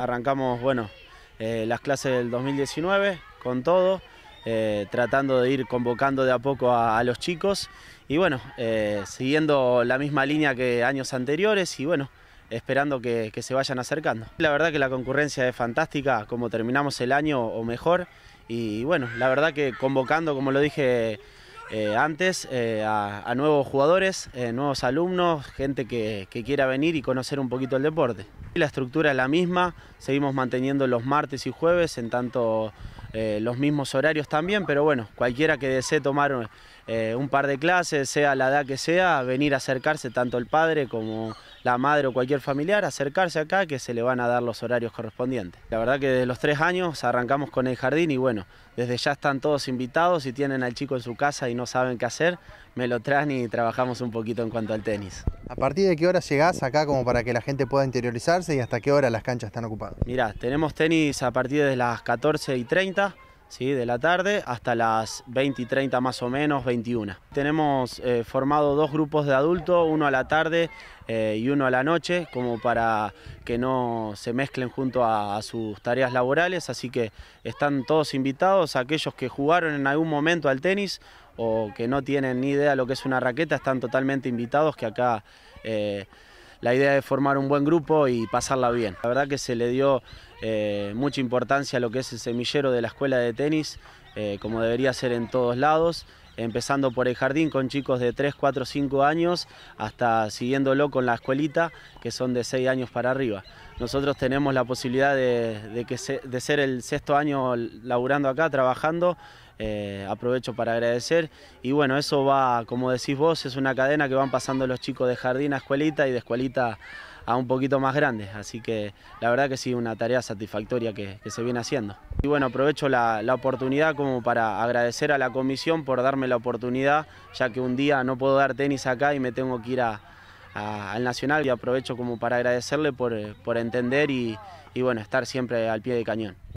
arrancamos, bueno, eh, las clases del 2019 con todo, eh, tratando de ir convocando de a poco a, los chicos y bueno, eh, siguiendo la misma línea que años anteriores y bueno, esperando que, que, se vayan acercando. La verdad que la concurrencia es fantástica, como terminamos el año o mejor y bueno, la verdad que convocando, como lo dije eh, antes eh, a, nuevos jugadores, eh, nuevos alumnos, gente que, que, quiera venir y conocer un poquito el deporte. La estructura es la misma, seguimos manteniendo los martes y jueves, en tanto eh, los mismos horarios también, pero bueno, cualquiera que desee tomar eh, un par de clases, sea la edad que sea, venir a acercarse, tanto el padre como la madre o cualquier familiar, acercarse acá que se le van a dar los horarios correspondientes. La verdad que desde los tres años arrancamos con el jardín y bueno, desde ya están todos invitados, y tienen al chico en su casa y no saben qué hacer, me lo traen y trabajamos un poquito en cuanto al tenis. ¿A partir de qué hora llegás acá como para que la gente pueda interiorizarse y hasta qué hora las canchas están ocupadas? Mirá, tenemos tenis a partir de las 14 y 30 ¿sí? de la tarde hasta las 20 y 30 más o menos, 21. Tenemos eh, formado dos grupos de adultos, uno a la tarde eh, y uno a la noche, como para que no se mezclen junto a, sus tareas laborales, así que están todos invitados, aquellos que jugaron en algún momento al tenis o que no tienen ni idea lo que es una raqueta están totalmente invitados, que acá eh, la idea es formar un buen grupo y pasarla bien. La verdad que se le dio eh, mucha importancia a lo que es el semillero de la escuela de tenis, eh, como debería ser en todos lados, empezando por el jardín con chicos de 3, 4, 5 años, hasta siguiéndolo con la escuelita, que son de 6 años para arriba. Nosotros tenemos la posibilidad de, que de ser el sexto año laburando acá, trabajando, eh, aprovecho para agradecer y bueno, eso va, como decís vos, es una cadena que van pasando los chicos de jardín a escuelita y de escuelita a un poquito más grandes, así que la verdad que sí, una tarea satisfactoria que, se viene haciendo. Y bueno, aprovecho la, oportunidad como para agradecer a la comisión por darme la oportunidad, ya que un día no puedo dar tenis acá y me tengo que ir al Nacional y aprovecho como para agradecerle por, por entender y bueno, estar siempre al pie de cañón.